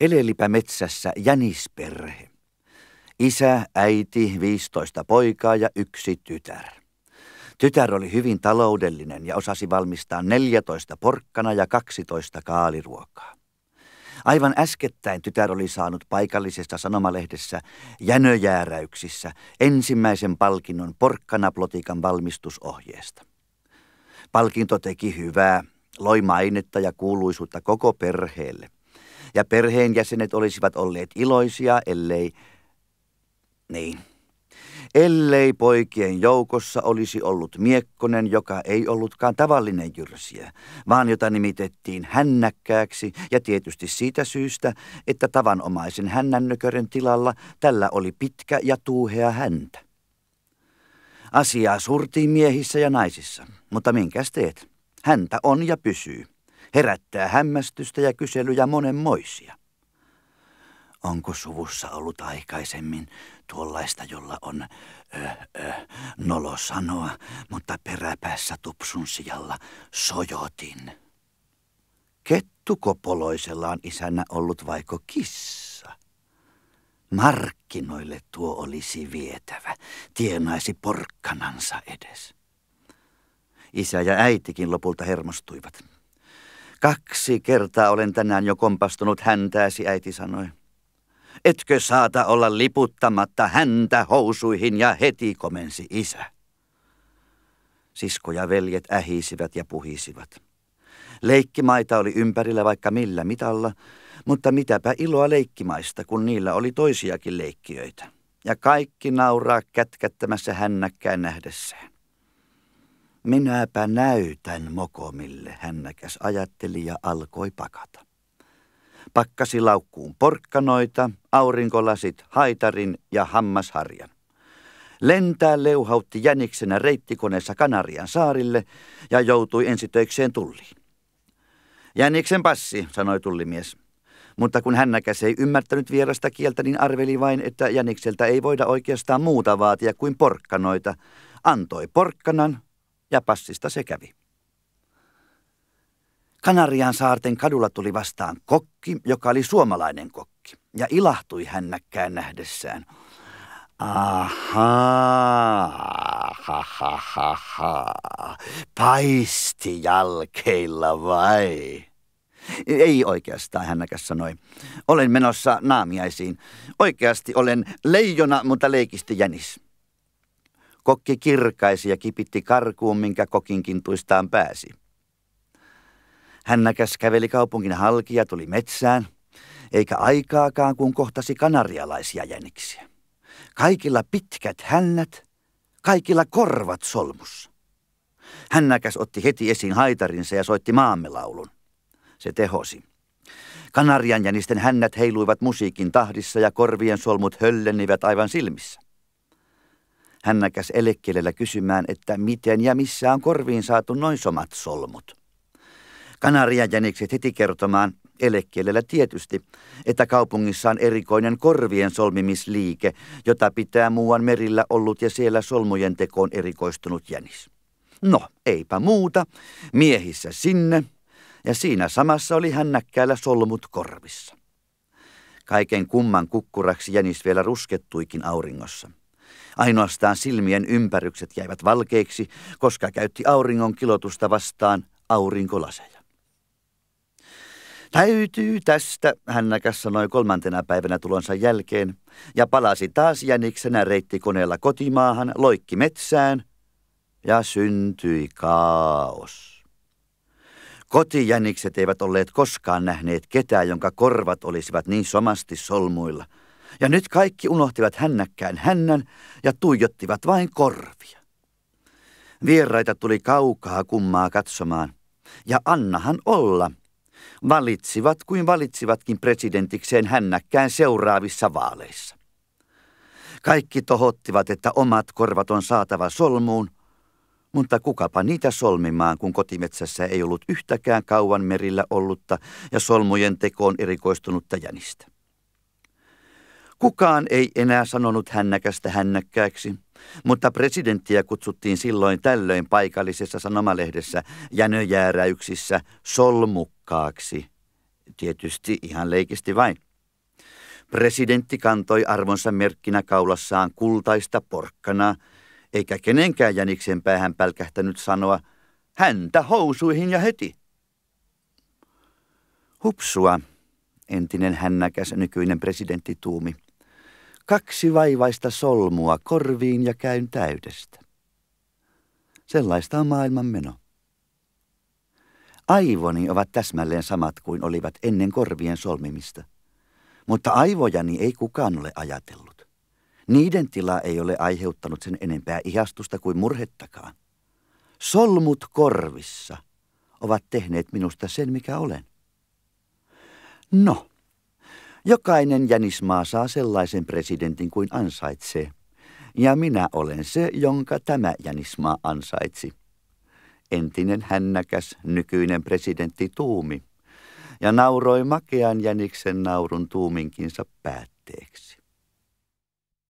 Elelipä metsässä jänisperhe. Isä, äiti, 15 poikaa ja yksi tytär. Tytär oli hyvin taloudellinen ja osasi valmistaa 14 porkkana ja 12 kaaliruokaa. Aivan äskettäin tytär oli saanut paikallisesta sanomalehdessä jänöjääräyksissä ensimmäisen palkinnon porkkanaplotikan valmistusohjeesta. Palkinto teki hyvää, loi mainetta ja kuuluisuutta koko perheelle ja perheenjäsenet olisivat olleet iloisia, ellei... Niin. Ellei poikien joukossa olisi ollut miekkonen, joka ei ollutkaan tavallinen jyrsiä, vaan jota nimitettiin hännäkkääksi ja tietysti siitä syystä, että tavanomaisen hännännökören tilalla tällä oli pitkä ja tuuhea häntä. Asiaa surtiin miehissä ja naisissa, mutta minkäs teet? Häntä on ja pysyy herättää hämmästystä ja kyselyjä monenmoisia. Onko suvussa ollut aikaisemmin tuollaista, jolla on ö, ö, nolo sanoa, mutta peräpäässä tupsun sijalla sojotin? Kettukopoloisella on isänä ollut vaiko kissa? Markkinoille tuo olisi vietävä, tienaisi porkkanansa edes. Isä ja äitikin lopulta hermostuivat. Kaksi kertaa olen tänään jo kompastunut häntäsi, äiti sanoi. Etkö saata olla liputtamatta häntä housuihin ja heti komensi isä. Sisko ja veljet ähisivät ja puhisivat. Leikkimaita oli ympärillä vaikka millä mitalla, mutta mitäpä iloa leikkimaista, kun niillä oli toisiakin leikkiöitä. Ja kaikki nauraa kätkättämässä hännäkkään nähdessään. Minäpä näytän mokomille, hännäkäs ajatteli ja alkoi pakata. Pakkasi laukkuun porkkanoita, aurinkolasit, haitarin ja hammasharjan. Lentää leuhautti jäniksenä reittikoneessa Kanarian saarille ja joutui ensitöikseen tulliin. Jäniksen passi, sanoi tullimies. Mutta kun hännäkäs ei ymmärtänyt vierasta kieltä, niin arveli vain, että jänikseltä ei voida oikeastaan muuta vaatia kuin porkkanoita. Antoi porkkanan, ja passista se kävi. Kanarian saarten kadulla tuli vastaan kokki, joka oli suomalainen kokki, ja ilahtui hännäkkään nähdessään. Ahaa, ha, ha, ha, ha. paisti jalkeilla vai? Ei oikeastaan, hännäkäs sanoi. Olen menossa naamiaisiin. Oikeasti olen leijona, mutta leikisti jänis. Kokki kirkaisi ja kipitti karkuun, minkä kokin kintuistaan pääsi. Hän näkäs käveli kaupungin halki ja tuli metsään, eikä aikaakaan kun kohtasi kanarialaisia jäniksiä. Kaikilla pitkät hännät, kaikilla korvat solmus. Hännäkäs otti heti esiin haitarinsa ja soitti maamme laulun. Se tehosi. Kanarian jänisten hännät heiluivat musiikin tahdissa ja korvien solmut höllennivät aivan silmissä. Hän näkäs elekkelellä kysymään, että miten ja missä on korviin saatu noin somat solmut. Kanaria jänikset heti kertomaan, elekkelellä tietysti, että kaupungissa on erikoinen korvien solmimisliike, jota pitää muuan merillä ollut ja siellä solmujen tekoon erikoistunut jänis. No, eipä muuta. Miehissä sinne. Ja siinä samassa oli hän näkkäällä solmut korvissa. Kaiken kumman kukkuraksi jänis vielä ruskettuikin auringossa. Ainoastaan silmien ympärykset jäivät valkeiksi, koska käytti auringon kilotusta vastaan aurinkolaseja. Täytyy tästä, näkäs sanoi kolmantena päivänä tulonsa jälkeen, ja palasi taas jäniksenä reittikoneella kotimaahan, loikki metsään, ja syntyi kaos. Kotijänikset eivät olleet koskaan nähneet ketään, jonka korvat olisivat niin somasti solmuilla – ja nyt kaikki unohtivat hännäkkään hännän ja tuijottivat vain korvia. Vieraita tuli kaukaa kummaa katsomaan. Ja annahan olla. Valitsivat kuin valitsivatkin presidentikseen hännäkkään seuraavissa vaaleissa. Kaikki tohottivat, että omat korvat on saatava solmuun, mutta kukapa niitä solmimaan, kun kotimetsässä ei ollut yhtäkään kauan merillä ollutta ja solmujen tekoon erikoistunutta jänistä. Kukaan ei enää sanonut hännäkästä hännäkkääksi, mutta presidenttiä kutsuttiin silloin tällöin paikallisessa sanomalehdessä jänöjääräyksissä solmukkaaksi. Tietysti ihan leikisti vain. Presidentti kantoi arvonsa merkkinä kaulassaan kultaista porkkanaa, eikä kenenkään jäniksen päähän pälkähtänyt sanoa häntä housuihin ja heti. Hupsua, entinen hännäkäs nykyinen presidentti tuumi. Kaksi vaivaista solmua korviin ja käyn täydestä. Sellaista on maailman meno. Aivoni ovat täsmälleen samat kuin olivat ennen korvien solmimista. Mutta aivojani ei kukaan ole ajatellut. Niiden tila ei ole aiheuttanut sen enempää ihastusta kuin murhettakaan. Solmut korvissa ovat tehneet minusta sen, mikä olen. No, Jokainen jänismaa saa sellaisen presidentin kuin ansaitsee. Ja minä olen se, jonka tämä jänismaa ansaitsi. Entinen hännäkäs, nykyinen presidentti Tuumi. Ja nauroi makean jäniksen naurun Tuuminkinsa päätteeksi.